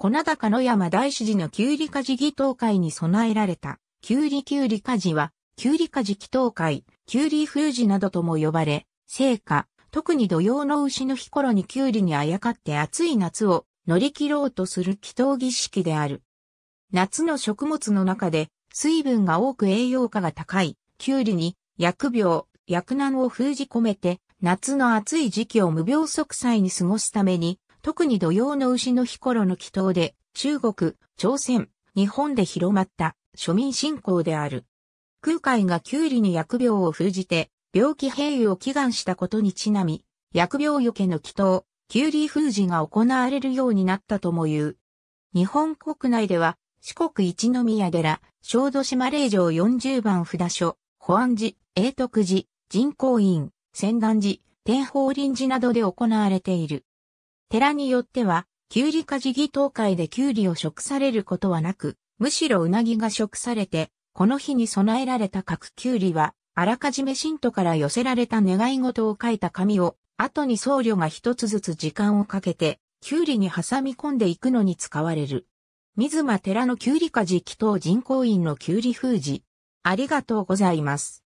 小名高野山大師寺のキュウリカジ祈祷会に備えられた、キュウリキュウリカジは、キュウリカジ祈祷会、キュウリ封じなどとも呼ばれ、聖火、特に土曜の牛の日頃にキュウリにあやかって暑い夏を乗り切ろうとする祈祷儀式である。夏の食物の中で水分が多く栄養価が高いキュウリに薬病、薬難を封じ込めて夏の暑い時期を無病息災に過ごすために特に土用の牛の日頃の祈祷で、中国、朝鮮、日本で広まった庶民信仰である。空海がキュウリに薬病を封じて、病気平癒を祈願したことにちなみ、薬病除けの祈祷、キュウリ封じが行われるようになったとも言う。日本国内では、四国一宮寺、小豆島霊場40番札所、保安寺、永徳寺、人工院、仙壇寺、天宝林寺などで行われている。寺によっては、キュウリカジギ東海でキュウリを食されることはなく、むしろうなぎが食されて、この日に備えられた各キュウリは、あらかじめ信徒から寄せられた願い事を書いた紙を、後に僧侶が一つずつ時間をかけて、キュウリに挟み込んでいくのに使われる。水間寺のキュウリカジ祈祷人工院のキュウリ封じ。ありがとうございます。